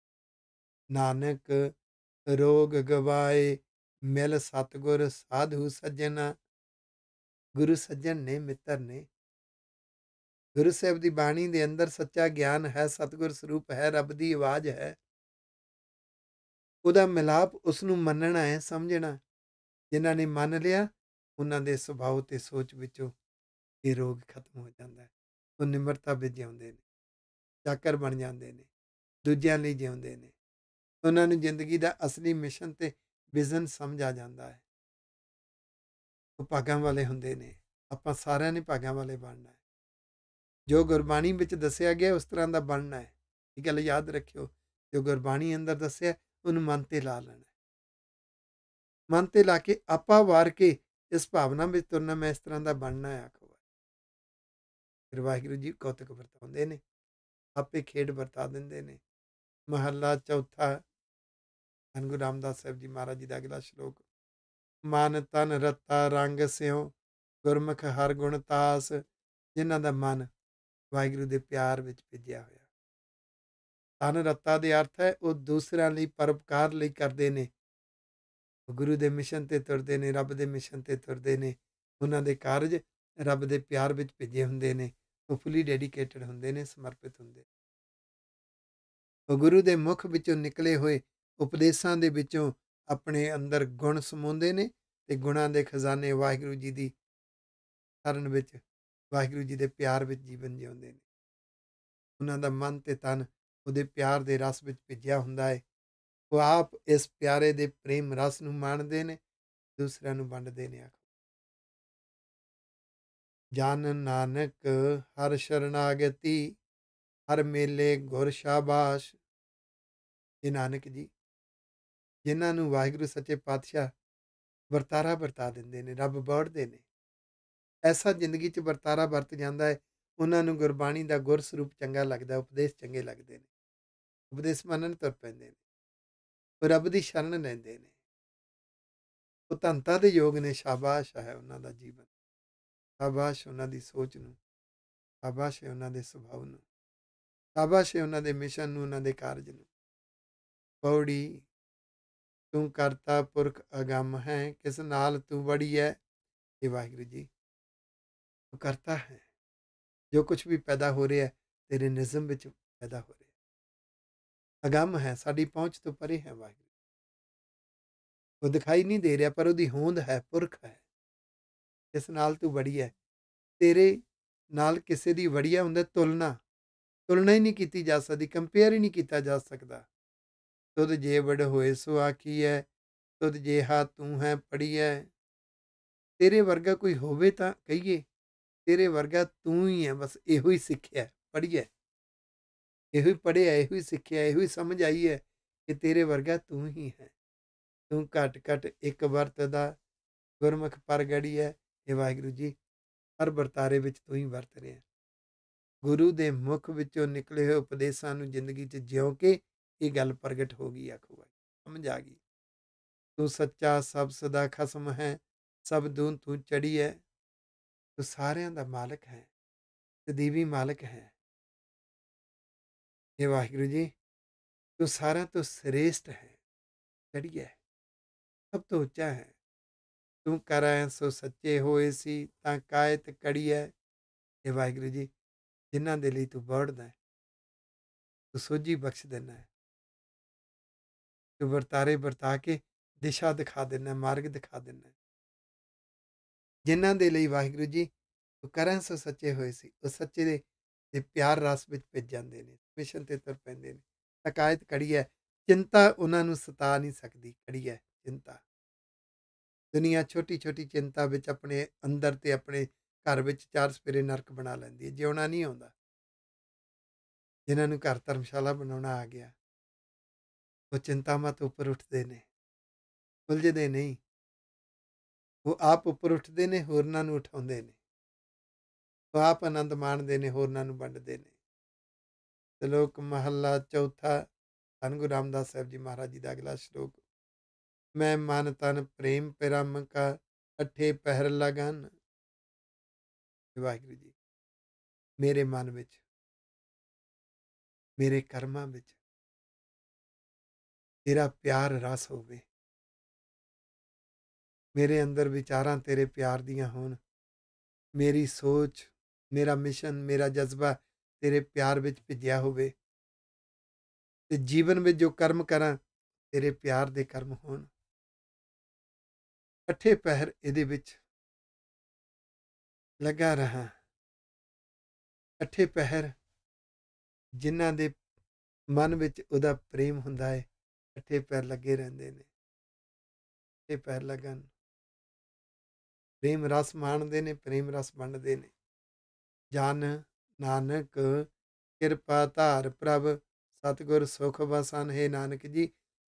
ਨਾਨਕ ਰੋਗ ਗਵਾਏ ਮਿਲ ਸਤਗੁਰ ਸਾਧੂ ਸੱਜਣ ਗੁਰੂ ਸੱਜਣ ਨੇ ਮਿੱਤਰ ਨੇ ਗੁਰੂ ਸਾਹਿਬ ਦੀ ਬਾਣੀ ਦੇ ਅੰਦਰ ਸੱਚਾ ਗਿਆਨ ਹੈ ਸਤਗੁਰ ਸਰੂਪ ਹੈ ਰੱਬ ਦੀ ਆਵਾਜ਼ ਹੈ ਉਹਦਾ ਮਿਲਾਪ ਉਸ ਨੂੰ ਮੰਨਣਾ ਹੈ ਸਮਝਣਾ ਜਿਨ੍ਹਾਂ ਨੇ ਮੰਨ ਲਿਆ ਉਹਨਾਂ ਦੇ ਸੁਭਾਅ ਤੇ ਸੋਚ ਵਿੱਚੋਂ ਇਹ ਰੋਗ ਖਤਮ ਹੋ ਜਾਂਦਾ ਹੈ ਉਹ ਨਿਮਰਤਾ ਵਿੱਚ ਜਿਉਂਦੇ ਨੇ ਚਾਕਰ ਬਣ ਜਾਂਦੇ ਨੇ ਦੂਜਿਆਂ ਲਈ ਜਿਉਂਦੇ ਨੇ ਉਹਨਾਂ ਨੂੰ ਜ਼ਿੰਦਗੀ ਦਾ ਅਸਲੀ ਮਿਸ਼ਨ ਤੇ ਵਿਜ਼ਨ ਸਮਝ ਆ ਜਾਂਦਾ ਹੈ ਉਹ ਭਾਗਾਂ ਵਾਲੇ ਹੁੰਦੇ ਨੇ ਆਪਾਂ ਸਾਰਿਆਂ ਨੇ ਭਾਗਾਂ ਵਾਲੇ ਬਣਨਾ ਹੈ ਜੋ ਗੁਰਬਾਣੀ ਵਿੱਚ ਦੱਸਿਆ ਗਿਆ ਉਸ ਤਰ੍ਹਾਂ ਦਾ ਬਣਨਾ ਹੈ ਇਹ ਗੱਲ ਯਾਦ ਰੱਖਿਓ ਜੋ ਗੁਰਬਾਣੀ ਅੰਦਰ ਦੱਸਿਆ ਉਹਨੂੰ ਮਨ ਤੇ ਲਾ ਲੈਣਾ ਮਨ ਤੇ ਲਾ ਕੇ ਆਪਾ ਵਾਰ ਕੇ ਇਸ ਭਾਵਨਾ ਵਿੱਚ ਤੁਰਨਾ ਮੈਂ ਇਸ ਤਰ੍ਹਾਂ ਦਾ ਬਣਨਾ ਹੈ ਫਿਰ ਵਾਹਿਗੁਰੂ ਜੀ ਕੌਤਕ ਵਰਤਾਉਂਦੇ ਨੇ ਆਪੇ ਖੇਡ ਵਰਤਾ ਦਿੰਦੇ ਨੇ ਮਹੱਲਾ ਚੌਥਾ ਧੰਨ ਗੁਰੂ ਰਾਮਦਾਸ ਸਾਹਿਬ ਜੀ ਮਹਾਰਾਜ ਜੀ ਦਾ ਅਗਲਾ ਸ਼ਲੋਕ ਮਨ ਤਨ ਰਤਾ ਰੰਗ ਸਿਉ ਗੁਰਮੁਖ ਹਰ ਗੁਣ ਤਾਸ ਜਿਨ੍ਹਾਂ ਦਾ ਮਨ ਵਾਹਿਗੁਰੂ ਦੇ ਪਿਆਰ ਵਿੱਚ ਭਿੱਜਿਆ ਹੋਇਆ ਤਨ ਰਤਾ ਦੇ ਅਰਥ ਹੈ ਉਹ ਦੂਸਰਿਆਂ ਲਈ ਪਰਉਪਕਾਰ ਲਈ ਕਰਦੇ ਨੇ ਗੁਰੂ ਦੇ ਮਿਸ਼ਨ ਤੇ ਤੁਰਦੇ ਨੇ ਰੱਬ ਦੇ ਮਿਸ਼ਨ ਤੇ ਤੁਰਦੇ ਨੇ ਉਹਨਾਂ ਦੇ ਕਾਰਜ ਰੱਬ ਦੇ ਪਿਆਰ ਵਿੱਚ ਭਿੱਜੇ ਹੁੰਦੇ ਨੇ ਉਹ ਫੁੱਲੀ ਡੈਡੀਕੇਟਡ ਹੁੰਦੇ ਨੇ ਸਮਰਪਿਤ ਹੁੰਦੇ ਉਹ ਗੁਰੂ ਦੇ ਮੁਖ ਵਿੱਚੋਂ ਨਿਕਲੇ ਹੋਏ ਉਪਦੇਸ਼ਾਂ ਦੇ ਵਿੱਚੋਂ ਆਪਣੇ ਅੰਦਰ ਗੁਣ ਸਮੋਂਦੇ ਨੇ ਤੇ ਗੁਣਾਂ ਦੇ ਖਜ਼ਾਨੇ ਵਾਹਿਗੁਰੂ ਜੀ ਦੀ ਸਰਨ ਵਿੱਚ ਵਾਹਿਗੁਰੂ ਜੀ ਦੇ ਪਿਆਰ ਵਿੱਚ ਜੀਵਨ ਜਿਉਂਦੇ ਨੇ ਉਹਨਾਂ ਦਾ ਮਨ ਤੇ ਤਨ ਉਹਦੇ ਪਿਆਰ ਦੇ ਰਸ ਵਿੱਚ ਭਿੱਜਿਆ ਹੁੰਦਾ ਹੈ ਉਹ ਆਪ ਇਸ ਪਿਆਰੇ ਦੇ ਪ੍ਰੇਮ ਰਸ ਨੂੰ ਮਾਣਦੇ ਨੇ ਦੂਸਰਿਆਂ ਨੂੰ ਵੰਡਦੇ ਨੇ ਜਨ ਨਾਨਕ ਹਰ ਸ਼ਰਨਾਗਤੀ ਹਰ ਮੇਲੇ ਗੁਰ ਸ਼ਾਬਾਸ਼ ਇਹ ਨਾਨਕ ਜੀ ਜਿਨ੍ਹਾਂ ਨੂੰ ਵਾਹਿਗੁਰੂ ਸੱਚੇ ਪਾਤਸ਼ਾਹ ਵਰਤਾਰਾ ਵਰਤਾ ਦਿੰਦੇ ਨੇ ਰੱਬ ਬੜਦੇ ਨੇ ਐਸਾ ਜ਼ਿੰਦਗੀ 'ਚ ਵਰਤਾਰਾ ਵਰਤ ਜਾਂਦਾ ਹੈ ਉਹਨਾਂ ਨੂੰ ਗੁਰਬਾਣੀ ਦਾ ਗੁਰ ਸਰੂਪ ਚੰਗਾ ਲੱਗਦਾ ਉਪਦੇਸ਼ ਚੰਗੇ ਲੱਗਦੇ ਨੇ ਉਪਦੇਸ਼ ਮੰਨਣ ਤੁਰ ਪੈਂਦੇ ਨੇ ਉਹ ਰੱਬ ਦੀ ਸ਼ਰਨ ਲੈਂਦੇ ਨੇ ਉਹ ਤੰਤਾ ਦੇ ਯੋਗ ਨੇ ਸ਼ਾਬਾਸ਼ ਹੈ ਉਹਨਾਂ ਦਾ ਜੀਵਨ ਸ਼ਾਬਾਸ਼ ਉਹਨਾਂ ਦੀ ਸੋਚ ਨੂੰ ਸ਼ਾਬਾਸ਼ ਹੈ ਉਹਨਾਂ ਦੇ ਸੁਭਾਅ ਨੂੰ ਸ਼ਾਬਾਸ਼ ਹੈ ਉਹਨਾਂ ਦੇ ਮਿਸ਼ਨ ਨੂੰ ਉਹਨਾਂ ਦੇ ਕਾਰਜ ਨੂੰ ਪੌੜੀ ਤੂੰ ਕਰਤਾ ਪੁਰਖ ਅਗੰਮ ਹੈ ਕਿਸ ਨਾਲ ਤੂੰ ਬੜੀ ਹੈ ਇਹ ਵਾਹਿਗੁਰੂ ਜੀ ਤੂੰ ਕਰਤਾ ਹੈ ਜੋ ਕੁਝ ਵੀ ਪੈਦਾ ਹੋ ਰਿਹਾ ਤੇਰੇ ਨਿਜ਼ਮ ਵਿੱਚ ਪੈਦਾ ਹੋ ਰਿਹਾ ਅਗੰਮ ਹੈ ਸਾਡੀ ਪਹੁੰਚ ਤੋਂ ਪਰੇ ਹੈ ਵਾਹਿਗੁਰੂ ਉਹ ਦਿਖਾਈ ਨਹੀਂ ਦੇ ਰਿਹਾ ਪਰ ਉਹਦੀ ਹੋਂਦ ਹੈ ਪੁਰਖ ਹੈ ਇਸ ਨਾਲ ਤੂੰ ਵੜੀ ਹੈ ਤੇਰੇ ਨਾਲ ਕਿਸੇ ਦੀ ਵੜੀਆ ਹੁੰਦਾ ਤੁਲਨਾ ਤੁਲਨਾ ਹੀ ਨਹੀਂ ਕੀਤੀ ਜਾ ਸਕਦੀ ਕੰਪੇਅਰ ਹੀ ਨਹੀਂ ਕੀਤਾ ਜਾ ਸਕਦਾ ਤੁਧ ਜੇ ਵੜ ਹੋਏ ਸੋ ਆਖੀ ਹੈ ਤੁਧ ਜੇ ਹਾ ਤੂੰ ਹੈ ਪੜੀ ਹੈ ਤੇਰੇ ਵਰਗਾ ਕੋਈ ਹੋਵੇ ਤਾਂ ਕਹੀਏ ਤੇਰੇ ਵਰਗਾ ਤੂੰ ਹੀ ਹੈ ਬਸ ਇਹੋ ਹੀ ਸਿੱਖਿਆ ਪੜੀਏ ਇਹੋ ਹੀ ਪੜਿਆ ਇਹੋ ਹੀ ਸਿੱਖਿਆ ਇਹੋ ਹੀ ਸਮਝ ਆਈ ਹੈ ਕਿ ਤੇਰੇ ਵਰਗਾ ਤੂੰ ਹੀ ਹੈ ਤੂੰ ਘਟ ਘਟ ਇੱਕ ਵਰਤ ਦਾ ਗੁਰਮੁਖ ਪਰਗੜੀ ਹੈ ਇਹ ਵਾਹਿਗੁਰੂ ਜੀ ਹਰ ਵਰਤਾਰੇ ਵਿੱਚ ਤੂੰ ਹੀ ਵਰਤ ਰਿਹਾ ਗੁਰੂ ਦੇ ਮੁਖ ਵਿੱਚੋਂ ਨਿਕਲੇ ਹੋਏ ਉਪਦੇਸ਼ਾਂ ਨੂੰ ਜ਼ਿੰਦਗੀ 'ਚ ਜਿਉਂ ਕੇ ਇਹ ਗੱਲ ਪ੍ਰਗਟ ਹੋ ਗਈ ਆਖੂਗਾ ਸਮਝ ਆ ਗਈ ਤੂੰ ਸੱਚਾ ਸਭ ਸਦਾ ਖਸਮ ਹੈ ਸਭ ਦੂਨ ਤੂੰ ਚੜੀ ਹੈ ਤੂੰ ਸਾਰਿਆਂ ਦਾ ਮਾਲਕ ਹੈ ਤੇ ਦੀਵੀ ਮਾਲਕ ਹੈ ਇਹ ਵਾਹਿਗੁਰੂ ਜੀ ਤੂੰ ਸਾਰਿਆਂ ਤੋਂ ਸ੍ਰੇਸ਼ਟ ਹੈ ਚੜੀ ਹੈ ਸਭ ਤੋਂ ਉੱਚਾ ਹੈ ਤੂੰ ਕਰੈ ਸੋ ਸੱਚੇ ਹੋਏ ਸੀ ਤਾਂ ਕਾਇਤ ਕੜੀਐ ਇਹ ਵਾਹਿਗੁਰੂ ਜੀ ਜਿਨ੍ਹਾਂ ਦੇ ਲਈ ਤੂੰ ਵੜਦਾ ਹੈ ਤੂੰ ਸੋਝੀ ਬਖਸ਼ ਦਿੰਦਾ ਹੈ ਤੂੰ ਵਰਤਾਰੇ ਵਰਤਾ ਕੇ ਦਿਸ਼ਾ ਦਿਖਾ ਦਿੰਦਾ ਮਾਰਗ ਦਿਖਾ ਦਿੰਦਾ ਜਿਨ੍ਹਾਂ ਦੇ ਲਈ ਵਾਹਿਗੁਰੂ ਜੀ ਤੂੰ ਕਰੈ ਸੋ ਸੱਚੇ ਹੋਏ ਸੀ ਉਹ ਸੱਚੇ ਦੇ ਦੇ ਪਿਆਰ ਰਸ ਵਿੱਚ ਭਿੱਜ ਜਾਂਦੇ ਨੇ ਮਿਸ਼ਨ ਤੇ ਤੁਰ ਪੈਂਦੇ ਨੇ ਤਕਾਇਤ ਕੜੀ ਹੈ ਚਿੰਤਾ ਉਹਨਾਂ ਨੂੰ ਸਤਾ ਨਹੀਂ ਸਕਦੀ ਕੜੀ ਹੈ ਚਿੰਤਾ ਦੁਨੀਆ ਛੋਟੀ-ਛੋਟੀ ਚਿੰਤਾ ਵਿੱਚ ਆਪਣੇ ਅੰਦਰ ਤੇ ਆਪਣੇ ਘਰ ਵਿੱਚ ਚਾਰ ਸਪੇਰੇ ਨਰਕ ਬਣਾ ਲੈਂਦੀ ਹੈ ਜਿਉਣਾ ਨਹੀਂ ਆਉਂਦਾ ਜਿਨ੍ਹਾਂ ਨੂੰ ਘਰ ਧਰਮਸ਼ਾਲਾ ਬਣਾਉਣਾ ਆ ਗਿਆ ਉਹ ਚਿੰਤਾਵਾਂ ਤੋਂ ਉੱਪਰ ਉੱਠਦੇ ਨੇ ਉਲਝਦੇ ਨਹੀਂ ਉਹ ਆਪ ਉੱਪਰ ਉੱਠਦੇ ਨੇ ਹੋਰਨਾਂ ਨੂੰ ਉਠਾਉਂਦੇ ਨੇ ਉਹ ਆਪ ਆਨੰਦ ਮਾਣਦੇ ਨੇ ਹੋਰਨਾਂ ਨੂੰ ਵੰਡਦੇ ਨੇ ਸ਼ਲੋਕ ਮਹੱਲਾ ਚੌਥਾ ਅਨਗੁਰਾਮਦਾਸ ਸਾਹਿਬ ਜੀ ਮਹਾਰਾਜ ਜੀ ਦਾ ਅਗਲਾ ਸ਼ਲੋਕ ਮੈਂ ਮਨ ਤਨ ਪ੍ਰੇਮ ਪਰਮ ਕਾ ਅਠੇ ਪਹਿਰ ਲਗਨ ਵਾਹਿਗੁਰੂ ਜੀ ਮੇਰੇ ਮਨ ਵਿੱਚ ਮੇਰੇ ਕਰਮਾਂ ਵਿੱਚ ਤੇਰਾ ਪਿਆਰ ਰਸ ਹੋਵੇ ਮੇਰੇ ਅੰਦਰ ਵਿਚਾਰਾਂ ਤੇਰੇ ਪਿਆਰ ਦੀਆਂ ਹੋਣ ਮੇਰੀ ਸੋਚ ਮੇਰਾ ਮਿਸ਼ਨ ਮੇਰਾ ਜਜ਼ਬਾ ਤੇਰੇ ਪਿਆਰ ਵਿੱਚ ਭਿੱਜਿਆ ਹੋਵੇ ਤੇ ਜੀਵਨ ਵਿੱਚ ਜੋ ਕਰਮ ਕਰਾਂ ਤੇਰੇ ਪਿਆਰ ਦੇ ਕਰਮ ਹੋਣ ਅੱਠੇ ਪਹਿਰ ਇਹਦੇ ਵਿੱਚ ਲੱਗਾ ਰਹਾ ਅੱਠੇ ਪਹਿਰ ਜਿਨ੍ਹਾਂ ਦੇ ਮਨ ਵਿੱਚ ਉਹਦਾ ਪ੍ਰੇਮ ਹੁੰਦਾ ਹੈ ਅੱਠੇ ਪਹਿਰ ਲੱਗੇ ਰਹਿੰਦੇ ਨੇ ਅੱਠੇ ਪਹਿਰ ਲਗਨ ਪ੍ਰੇਮ ਰਸ ਮਾਣਦੇ ਨੇ ਪ੍ਰੇਮ ਰਸ ਵੰਡਦੇ ਨੇ ਜਨ ਨਾਨਕ ਕਿਰਪਾ ਧਾਰ ਪ੍ਰਭ ਸਤਗੁਰ ਸੁਖ ਬਸਨ ਹੈ ਨਾਨਕ ਜੀ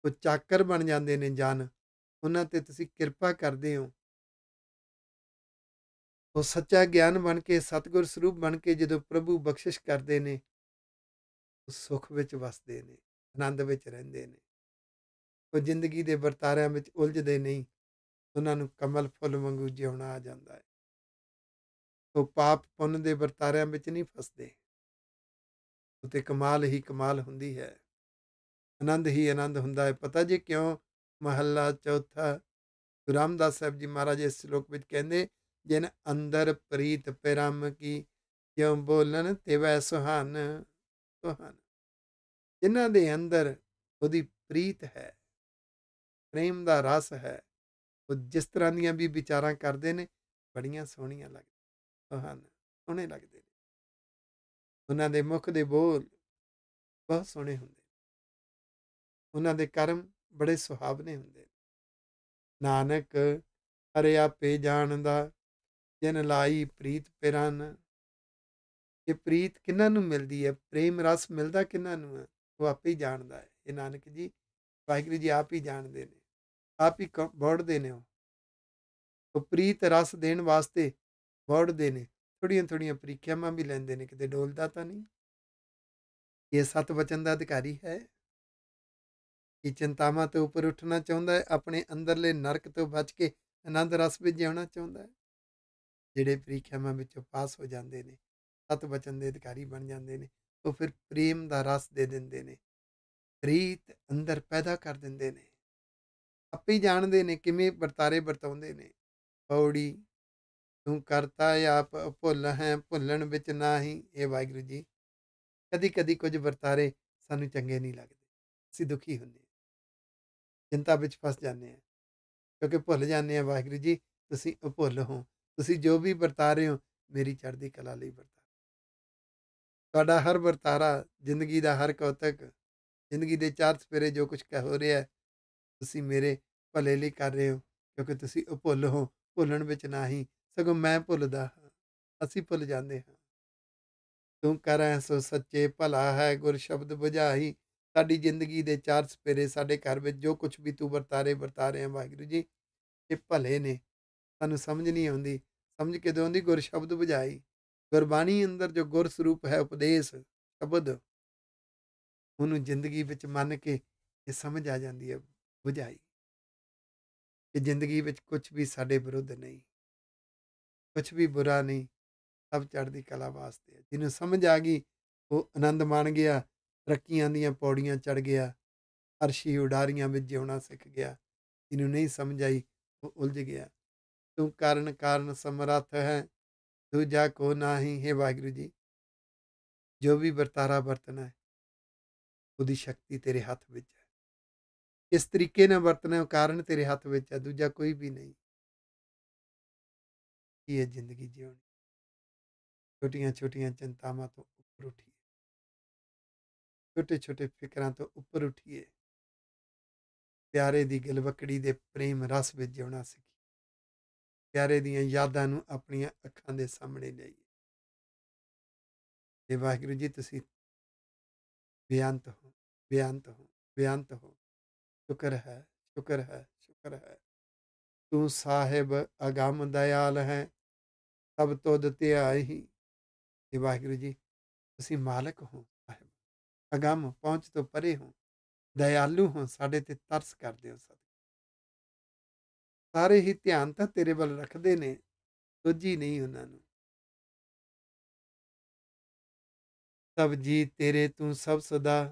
ਉਹ ਚਾਕਰ ਬਣ ਜਾਂਦੇ ਨੇ ਜਨ ਉਹਨਾਂ ਤੇ ਤੁਸੀਂ ਕਿਰਪਾ ਕਰਦੇ ਹੋ ਉਹ ਸੱਚਾ ਗਿਆਨ ਬਣ ਕੇ ਸਤਗੁਰ ਸਰੂਪ ਬਣ ਕੇ ਜਦੋਂ ਪ੍ਰਭੂ ਬਖਸ਼ਿਸ਼ ਕਰਦੇ ਨੇ ਉਹ ਸੁਖ ਵਿੱਚ ਵਸਦੇ ਨੇ ਆਨੰਦ ਵਿੱਚ ਰਹਿੰਦੇ ਨੇ ਉਹ ਜ਼ਿੰਦਗੀ ਦੇ ਵਰਤਾਰਿਆਂ ਵਿੱਚ ਉਲਝਦੇ ਨਹੀਂ ਉਹਨਾਂ ਨੂੰ ਕਮਲ ਫੁੱਲ ਵਾਂਗੂ ਜਿਉਣਾ ਆ ਜਾਂਦਾ ਹੈ ਉਹ ਪਾਪ ਪੁੰਨ ਦੇ ਵਰਤਾਰਿਆਂ ਵਿੱਚ ਨਹੀਂ ਫਸਦੇ ਉਤੇ ਕਮਾਲ ਹੀ ਕਮਾਲ ਹੁੰਦੀ ਹੈ ਆਨੰਦ ਹੀ ਆਨੰਦ ਹੁੰਦਾ ਹੈ ਪਤਾ ਜੀ ਕਿਉਂ ਮਹੱਲਾ ਚੌਥਾ ਗੁਰੂ ਰਾਮਦਾਸ ਸਾਹਿਬ ਜੀ ਮਹਾਰਾਜ ਇਸ ਸ਼ਲੋਕ ਵਿੱਚ ਕਹਿੰਦੇ ਜਿਨ ਅੰਦਰ ਪ੍ਰੀਤ ਪਰਮ ਕੀ ਕਿਉ ਬੋਲਨ ਤੇ ਵੈ ਸੁਹਾਨ ਸੁਹਾਨ ਜਿਨ੍ਹਾਂ ਦੇ ਅੰਦਰ ਉਹਦੀ ਪ੍ਰੀਤ ਹੈ ਪ੍ਰੇਮ ਦਾ ਰਸ ਹੈ ਉਹ ਜਿਸ ਤਰ੍ਹਾਂ ਦੀਆਂ ਵੀ ਵਿਚਾਰਾਂ ਕਰਦੇ ਨੇ ਬੜੀਆਂ ਸੋਹਣੀਆਂ ਲੱਗਦੀਆਂ ਸੁਹਾਨ ਸੋਹਣੇ ਲੱਗਦੇ ਨੇ ਉਹਨਾਂ ਦੇ ਮੁਖ ਦੇ ਬੋਲ ਬਹੁਤ ਸੋਹਣੇ ਹੁੰਦੇ ਉਹਨਾਂ ਦੇ ਕਰਮ ਬੜੇ ਸੁਹਾਵਨੇ ਹੁੰਦੇ ਨੇ ਨਾਨਕ ਹਰਿਆ ਪੇ ਜਾਣਦਾ ਜਿਨ ਲਾਈ ਪ੍ਰੀਤ ਪਿਰਨ ਇਹ ਪ੍ਰੀਤ ਕਿੰਨਾਂ ਨੂੰ ਮਿਲਦੀ ਹੈ ਪ੍ਰੇਮ ਰਸ ਮਿਲਦਾ ਕਿੰਨਾਂ ਨੂੰ ਹੈ ਉਹ ਆਪੇ ਹੀ ਜਾਣਦਾ ਹੈ ਇਹ ਨਾਨਕ ਜੀ ਵਾਹਿਗੁਰੂ ਜੀ ਆਪ ਹੀ ਜਾਣਦੇ ਨੇ ਆਪ ਹੀ ਵੜਦੇ ਨੇ ਉਹ ਪ੍ਰੀਤ ਰਸ ਦੇਣ ਵਾਸਤੇ ਵੜਦੇ ਨੇ ਥੋੜੀਆਂ ਥੋੜੀਆਂ ਪ੍ਰੀਖਿਆਵਾਂ ਵੀ ਲੈਂਦੇ ਨੇ ਕਿਤੇ ਡੋਲਦਾ ਤਾਂ ਨਹੀਂ ਇਹ ਸਤਿਵਚਨ ਦਾ ਅਧਿਕਾਰੀ ਹੈ ਕੀ ਚਿੰਤਾਵਾਂ ਤੋਂ ਉੱਪਰ ਉੱਠਣਾ ਚਾਹੁੰਦਾ ਹੈ ਆਪਣੇ ਅੰਦਰਲੇ ਨਰਕ ਤੋਂ ਬਚ ਕੇ ਆਨੰਦ ਰਸ ਵਿੱਚ ਜਿਉਣਾ ਚਾਹੁੰਦਾ ਹੈ ਜਿਹੜੇ ਪ੍ਰੀਖਿਆਵਾਂ ਵਿੱਚੋਂ ਪਾਸ ਹੋ ਜਾਂਦੇ ਨੇ ਸਤ ਬਚਨ ਦੇ ਅਧਿਕਾਰੀ ਬਣ ਜਾਂਦੇ ਨੇ ਉਹ ਫਿਰ ਪ੍ਰੇਮ ਦਾ ਰਸ ਦੇ ਦਿੰਦੇ ਨੇ ਰੀਤ ਅੰਦਰ ਪੈਦਾ ਕਰ ਦਿੰਦੇ ਨੇ ਆਪੇ ਜਾਣਦੇ ਨੇ ਕਿਵੇਂ ਵਰਤਾਰੇ ਵਰਤਾਉਂਦੇ ਨੇ ਪੌੜੀ ਤੂੰ ਕਰਤਾ ਆਪ ਭੁੱਲ ਹੈ ਭੁੱਲਣ ਵਿੱਚ ਨਹੀਂ ਇਹ ਵਾਹਿਗੁਰੂ ਜੀ ਕਦੀ ਕਦੀ ਕੁਝ ਵਰਤਾਰੇ ਸਾਨੂੰ ਚੰਗੇ ਨਹੀਂ ਲੱਗਦੇ ਅਸੀਂ ਦੁਖੀ ਹੁੰਦੇ ਚਿੰਤਾ ਵਿੱਚ ਫਸ ਜਾਂਦੇ ਆ ਕਿਉਂਕਿ ਭੁੱਲ ਜਾਂਦੇ ਆ ਵਾਹਿਗੁਰੂ ਜੀ ਤੁਸੀਂ ਭੁੱਲ ਹੋ ਤੁਸੀਂ ਜੋ ਵੀ ਵਰਤਾ ਰਹੇ ਹੋ ਮੇਰੀ ਚੜ੍ਹਦੀ ਕਲਾ ਲਈ ਵਰਤਾ ਤੁਹਾਡਾ ਹਰ ਵਰਤਾਰਾ ਜ਼ਿੰਦਗੀ ਦਾ ਹਰ ਕੌਤਕ ਜ਼ਿੰਦਗੀ ਦੇ ਚਾਰ ਸਪੇਰੇ ਜੋ ਕੁਝ ਕਹਿ ਹੋ ਰਿਹਾ ਤੁਸੀਂ ਮੇਰੇ ਭਲੇ ਲਈ ਕਰ ਰਹੇ ਹੋ ਕਿਉਂਕਿ ਤੁਸੀਂ ਭੁੱਲ ਹੋ ਭੁੱਲਣ ਵਿੱਚ ਨਹੀਂ ਸਗੋਂ ਮੈਂ ਭੁੱਲਦਾ ਹਾਂ ਅਸੀਂ ਭੁੱਲ ਜਾਂਦੇ ਹਾਂ ਤੂੰ ਕਰੈ ਸੋ ਸੱਚੇ ਭਲਾ ਹੈ ਗੁਰ ਸ਼ਬਦ ਬੁਝਾਈ ਸਾਡੀ ਜ਼ਿੰਦਗੀ ਦੇ ਚਾਰ ਸਪੇਰੇ ਸਾਡੇ ਘਰ ਵਿੱਚ ਜੋ ਕੁਝ ਵੀ ਤੂੰ ਵਰਤਾਰੇ ਵਰਤਾ ਰਹੇ ਆ ਵਾਹਿਗੁਰੂ ਜੀ ਇਹ ਭਲੇ ਨੇ ਸਾਨੂੰ ਸਮਝ ਨਹੀਂ ਆਉਂਦੀ ਸਮਝ ਕੇ ਦੋਂਦੀ ਗੁਰ ਸ਼ਬਦ ਬੁਝਾਈ ਗੁਰਬਾਣੀ ਅੰਦਰ ਜੋ ਗੁਰ ਸਰੂਪ ਹੈ ਉਪਦੇਸ਼ ਸ਼ਬਦ ਉਹਨੂੰ ਜ਼ਿੰਦਗੀ ਵਿੱਚ ਮੰਨ ਕੇ ਇਹ ਸਮਝ ਆ ਜਾਂਦੀ ਹੈ ਬੁਝਾਈ ਕਿ ਜ਼ਿੰਦਗੀ ਵਿੱਚ ਕੁਝ ਵੀ ਸਾਡੇ ਵਿਰੁੱਧ ਨਹੀਂ ਕੁਝ ਵੀ ਬੁਰਾ ਨਹੀਂ ਸਭ ਚੜ੍ਹਦੀ ਕਲਾ ਵਾਸਤੇ ਜਿਹਨੂੰ ਸਮਝ ਆ ਗਈ ਉਹ ਆਨੰਦ ਮਾਣ ਗਿਆ ਤਰੱਕੀਆਂ ਦੀਆਂ ਪੌੜੀਆਂ ਚੜ ਗਿਆ ਅਰਸ਼ੀ ਉਡਾਰੀਆਂ ਵਿੱਚ ਜਿਉਣਾ ਸਿੱਖ ਗਿਆ ਇਹਨੂੰ ਨਹੀਂ ਸਮਝ ਆਈ ਉਹ ਉਲਝ ਗਿਆ ਤੂੰ ਕਾਰਨ ਕਾਰਨ ਸਮਰੱਥ ਹੈ ਦੂਜਾ ਕੋ ਨਹੀਂ ਹੈ ਵਾਹਿਗੁਰੂ ਜੀ ਜੋ ਵੀ ਵਰਤਾਰਾ ਵਰਤਣਾ ਹੈ ਉਹਦੀ ਸ਼ਕਤੀ ਤੇਰੇ ਹੱਥ ਵਿੱਚ ਹੈ ਇਸ ਤਰੀਕੇ ਨਾਲ ਵਰਤਣਾ ਉਹ ਕਾਰਨ ਤੇਰੇ ਹੱਥ ਵਿੱਚ ਹੈ ਦੂਜਾ ਕੋਈ ਵੀ ਨਹੀਂ ਇਹ ਜ਼ਿੰਦਗੀ ਜਿਉਣੀ ਛੋਟੀਆਂ ਛੋਟੀਆਂ ਚਿੰਤਾਵਾਂ ਤੋਂ ਉੱਪਰ ਉੱਠੀ ਛੋਟੇ ਛੋਟੇ ਫਿਕਰਾਂ ਤੋਂ ਉੱਪਰ ਉਠੀਏ ਪਿਆਰੇ ਦੀ ਗਲਵਕੜੀ ਦੇ ਪ੍ਰੇਮ ਰਸ ਵਿੱਚ ਜਿਉਣਾ ਸਿੱਖੀ ਪਿਆਰੇ ਦੀਆਂ ਯਾਦਾਂ ਨੂੰ ਆਪਣੀਆਂ ਅੱਖਾਂ ਦੇ ਸਾਹਮਣੇ ਲਿਆਈਏ ਜੇ ਵਾਹਿਗੁਰੂ ਜੀ ਤੁਸੀਂ ਬਿਆੰਤ ਹੋ ਬਿਆੰਤ ਹੋ ਬਿਆੰਤ ਹੋ ਸ਼ੁਕਰ ਹੈ ਸ਼ੁਕਰ ਹੈ ਸ਼ੁਕਰ ਹੈ ਤੂੰ ਸਾਹਿਬ ਅਗੰਮ ਦਇਆਲ ਹੈ ਸਭ ਤੋਂ ਧਿਆਈ ਇਹ ਵਾਹਿਗੁਰੂ ਜੀ ਤੁਸੀਂ ਮਾਲਕ ਹੋ ਅਗੰਮ ਪਹੁੰਚ ਤੋਂ ਪਰੇ ਹੋ ਦਇਆਲੂ ਹੋ ਸਾਡੇ ਤੇ ਤਰਸ ਕਰਦੇ ਹੋ ਸਭ ਸਾਰੇ ਹੀ ਧਿਆਨ ਤਾਂ ਤੇਰੇ ਵੱਲ ਰੱਖਦੇ ਨੇ ਦੂਜੀ ਨਹੀਂ ਉਹਨਾਂ ਨੂੰ ਸਭ ਜੀ ਤੇਰੇ ਤੂੰ ਸਭ ਸਦਾ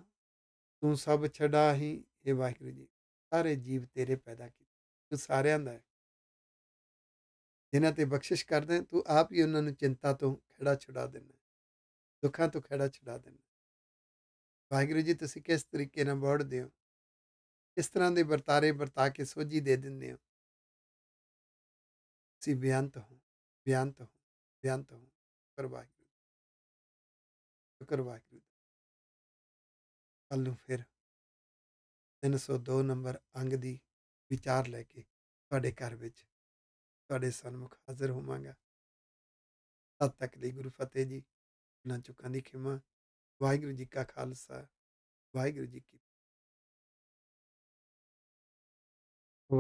ਤੂੰ ਸਭ ਛਡਾ ਹੀ ਇਹ ਵਾਹਿਗੁਰੂ ਜੀ ਸਾਰੇ ਜੀਵ ਤੇਰੇ ਪੈਦਾ ਕੀਤੇ ਤੂੰ ਸਾਰਿਆਂ ਦਾ ਜਿਨ੍ਹਾਂ ਤੇ ਬਖਸ਼ਿਸ਼ ਕਰਦੇ ਤੂੰ ਆਪ ਹੀ ਉਹਨਾਂ ਨੂੰ ਚਿੰਤਾ ਤੋਂ ਖੜਾ ਛੁਡਾ ਦਿੰਦਾ ਦੁੱਖਾਂ ਤੋਂ ਖੜਾ ਛੁਡਾ ਦਿੰਦਾ ਵਾਹਿਗੁਰੂ ਜੀ ਤੁਸੀਂ ਕਿਸ ਤਰੀਕੇ ਨਾਲ ਵੜਦੇ ਹੋ ਇਸ ਤਰ੍ਹਾਂ ਦੇ ਵਰਤਾਰੇ ਵਰਤਾ ਕੇ ਸੋਝੀ ਦੇ ਦਿੰਦੇ ਹੋ ਸੀ ਬਿਆੰਤ ਹੋ ਬਿਆੰਤ ਹੋ ਬਿਆੰਤ ਹੋ ਸ਼ੁਕਰ ਵਾਹਿਗੁਰੂ ਸ਼ੁਕਰ ਫਿਰ 302 ਨੰਬਰ ਅੰਗ ਦੀ ਵਿਚਾਰ ਲੈ ਕੇ ਤੁਹਾਡੇ ਘਰ ਵਿੱਚ ਤੁਹਾਡੇ ਸਾਹਮਣੇ ਹਾਜ਼ਰ ਹੋਵਾਂਗਾ ਤਦ ਤੱਕ ਲਈ ਗੁਰੂ ਫਤਿਹ ਜੀ ਨਾ ਚੁੱਕਾਂ ਦੀ ਖਿਮਾ ਵਾਹਿਗੁਰੂ ਜੀ ਕਾ ਖਾਲਸਾ ਵਾਹਿਗੁਰੂ ਜੀ ਕੀ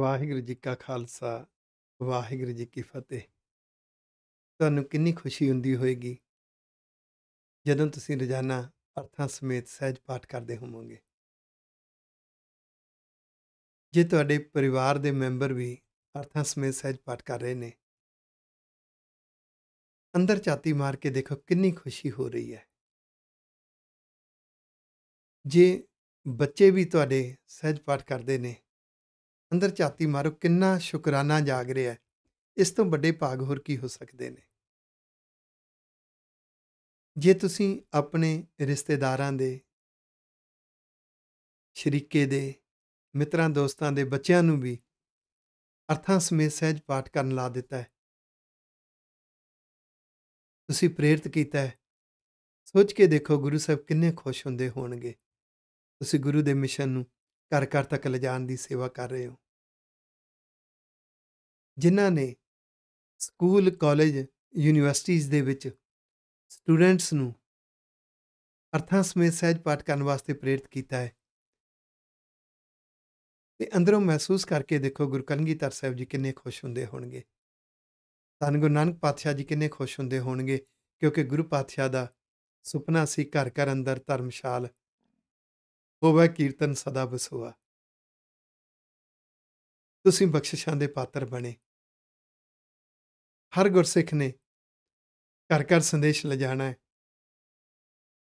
ਵਾਹਿਗੁਰੂ ਜੀ ਕਾ ਖਾਲਸਾ ਵਾਹਿਗੁਰੂ ਜੀ ਕੀ ਫਤਿਹ ਤੁਹਾਨੂੰ ਕਿੰਨੀ ਖੁਸ਼ੀ ਹੁੰਦੀ ਹੋਵੇਗੀ ਜਦੋਂ ਤੁਸੀਂ ਰੋਜ਼ਾਨਾ ਅਰਥਾਂ ਸਮੇਤ ਸਹਿਜ ਪਾਠ ਕਰਦੇ ਹੋਵੋਗੇ ਜੇ ਤੁਹਾਡੇ ਪਰਿਵਾਰ ਦੇ ਮੈਂਬਰ ਵੀ ਅਰਥਾਂ ਸਮੇਤ ਸਹਿਜ ਪਾਠ ਕਰ ਰਹੇ ਨੇ ਅੰਦਰ ਚਾਤੀ ਮਾਰ ਕੇ ਦੇਖੋ ਕਿੰਨੀ ਖੁਸ਼ੀ ਹੋ ਰਹੀ ਹੈ ਜੇ ਬੱਚੇ ਵੀ ਤੁਹਾਡੇ ਸਹਿਜ ਪਾਠ ਕਰਦੇ ਨੇ ਅੰਦਰ ਝਾਤੀ ਮਾਰੋ ਕਿੰਨਾ ਸ਼ੁਕਰਾਨਾ ਜਾਗ ਰਿਹਾ ਇਸ ਤੋਂ ਵੱਡੇ ਭਾਗ ਹੋਰ ਕੀ ਹੋ ਸਕਦੇ ਨੇ ਜੇ ਤੁਸੀਂ ਆਪਣੇ ਰਿਸ਼ਤੇਦਾਰਾਂ ਦੇ ਸ਼ਰੀਕੇ ਦੇ ਮਿੱਤਰਾਂ ਦੋਸਤਾਂ ਦੇ ਬੱਚਿਆਂ ਨੂੰ ਵੀ ਅਰਥਾਂ ਸਮੇਤ ਸਹਿਜ ਪਾਠ ਕਰਨ ਲਾ ਦਿੱਤਾ ਹੈ ਤੁਸੀਂ ਪ੍ਰੇਰਿਤ ਕੀਤਾ ਹੈ ਸੋਚ ਕੇ ਦੇਖੋ ਗੁਰੂ ਸਾਹਿਬ ਕਿੰਨੇ ਖੁਸ਼ ਹੁੰਦੇ ਹੋਣਗੇ ਤੁਸੀਂ ਗੁਰੂ ਦੇ ਮਿਸ਼ਨ ਨੂੰ ਘਰ ਘਰ ਤੱਕ ਲਿਜਾਣ ਦੀ ਸੇਵਾ ਕਰ ਰਹੇ ਹੋ ਜਿਨ੍ਹਾਂ ਨੇ ਸਕੂਲ ਕਾਲਜ ਯੂਨੀਵਰਸਿਟੀਆਂ ਦੇ ਵਿੱਚ ਸਟੂਡੈਂਟਸ ਨੂੰ ਅਰਥਾਂ ਸਮੇਤ ਸਹਿਜ ਪਾਠ ਕਰਨ ਵਾਸਤੇ ਪ੍ਰੇਰਿਤ ਕੀਤਾ ਹੈ ਤੇ ਅੰਦਰੋਂ ਮਹਿਸੂਸ ਕਰਕੇ ਦੇਖੋ ਗੁਰੂ ਤਰ ਸਾਹਿਬ ਜੀ ਕਿੰਨੇ ਖੁਸ਼ ਹੁੰਦੇ ਹੋਣਗੇ ਧੰਨ ਗੁਰੂ ਨਾਨਕ ਪਾਤਸ਼ਾਹ ਜੀ ਕਿੰਨੇ ਖੁਸ਼ ਹੁੰਦੇ ਹੋਣਗੇ ਕਿਉਂਕਿ ਗੁਰੂ ਪਾਤਸ਼ਾਹ ਦਾ ਸੁਪਨਾ ਸੀ ਘਰ ਘਰ ਅੰਦਰ ਧਰਮਸ਼ਾਲ ਹੋਵੇ ਕੀਰਤਨ ਸਦਾ ਬਸੋਆ ਤੁਸੀਂ ਬਖਸ਼ਿਸ਼ਾਂ ਦੇ ਪਾਤਰ ਬਣੇ ਹਰ ਗੁਰਸਿੱਖ ਨੇ ਘਰ ਘਰ ਸੰਦੇਸ਼ ਲਿਜਾਣਾ ਹੈ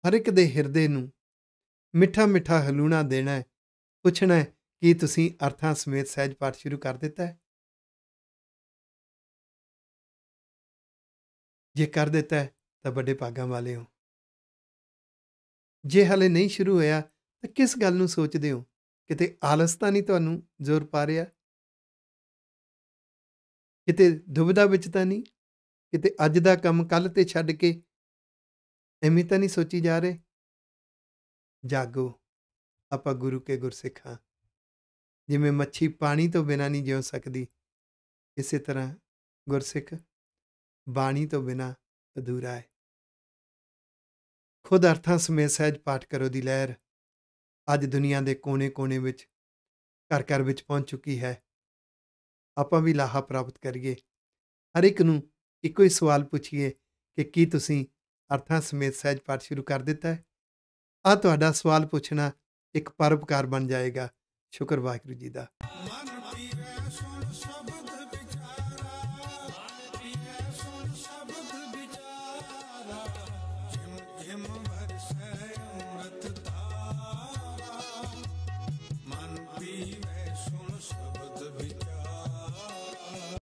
ਹਰ ਇੱਕ ਦੇ ਹਿਰਦੇ ਨੂੰ ਮਿੱਠਾ ਮਿੱਠਾ ਹਲੂਣਾ ਦੇਣਾ ਹੈ ਪੁੱਛਣਾ ਹੈ ਕਿ ਤੁਸੀਂ ਅਰਥਾਂ ਸਮੇਤ ਸਹਿਜ ਪਾਠ ਸ਼ੁਰੂ ਕਰ ਦਿੱਤਾ ਹੈ ਜੇ ਕਰ ਦਿੱਤਾ ਹੈ ਤਾਂ ਵੱਡੇ ਭਾਗਾਂ ਵਾਲੇ ਹੋ ਜੇ ਹਲੇ ਨਹੀਂ ਸ਼ੁਰੂ ਹੋਇਆ ਤਾਂ ਕਿਸ ਗੱਲ ਨੂੰ ਸੋਚਦੇ ਹੋ ਕਿਤੇ ਆਲਸ ਤਾਂ ਨਹੀਂ ਤੁਹਾਨੂੰ ਜ਼ੋਰ ਪਾ ਰਿਹਾ ਕਿਤੇ ਦੁਬਿਧਾ ਵਿੱਚ ਤਾਂ ਨਹੀਂ ਕਿਤੇ ਅੱਜ ਦਾ ਕੰਮ ਕੱਲ ਤੇ ਛੱਡ ਕੇ ਐਵੇਂ ਤਾਂ ਨਹੀਂ ਸੋਚੀ ਜਾ ਰਹੇ ਜਾਗੋ ਆਪਾਂ ਗੁਰੂ ਕੇ ਗੁਰਸਿੱਖਾਂ ਜਿਵੇਂ ਮੱਛੀ ਪਾਣੀ ਤੋਂ ਬਿਨਾ ਨਹੀਂ ਜਿਉ ਸਕਦੀ ਇਸੇ ਤਰ੍ਹਾਂ ਗੁਰਸਿੱਖ ਬਾਣੀ ਤੋਂ ਬਿਨਾ ਅਧੂਰਾ ਹੈ ਖੁਦ ਅਰਥਾਂ ਸਮੇਤ ਸਹਿਜ ਪਾਠ ਕਰੋ ਦੀ ਲਹਿਰ ਅੱਜ ਦੁਨੀਆ ਦੇ ਕੋਨੇ-ਕੋਨੇ ਵਿੱਚ ਘਰ-ਘਰ ਵਿੱਚ ਪਹੁੰਚ ਚੁੱਕੀ ਹੈ ਆਪਾਂ ਵੀ ਲਾਹਾ ਪ੍ਰਾਪਤ ਕਰੀਏ ਹਰ ਇੱਕ ਨੂੰ ਇੱਕੋ ਹੀ ਸਵਾਲ ਪੁੱਛੀਏ ਕਿ ਕੀ ਤੁਸੀਂ ਅਰਥਾਂ ਸਮੇਤ ਸਹਿਜ ਪਾਠ ਸ਼ੁਰੂ ਕਰ ਦਿੱਤਾ ਹੈ ਆ ਤੁਹਾਡਾ ਸਵਾਲ ਪੁੱਛਣਾ ਇੱਕ ਪਰਪਕਾਰ ਬਣ ਜਾਏਗਾ ਸ਼ੁਕਰ ਵਾਹਿਗੁਰੂ ਜੀ ਦਾ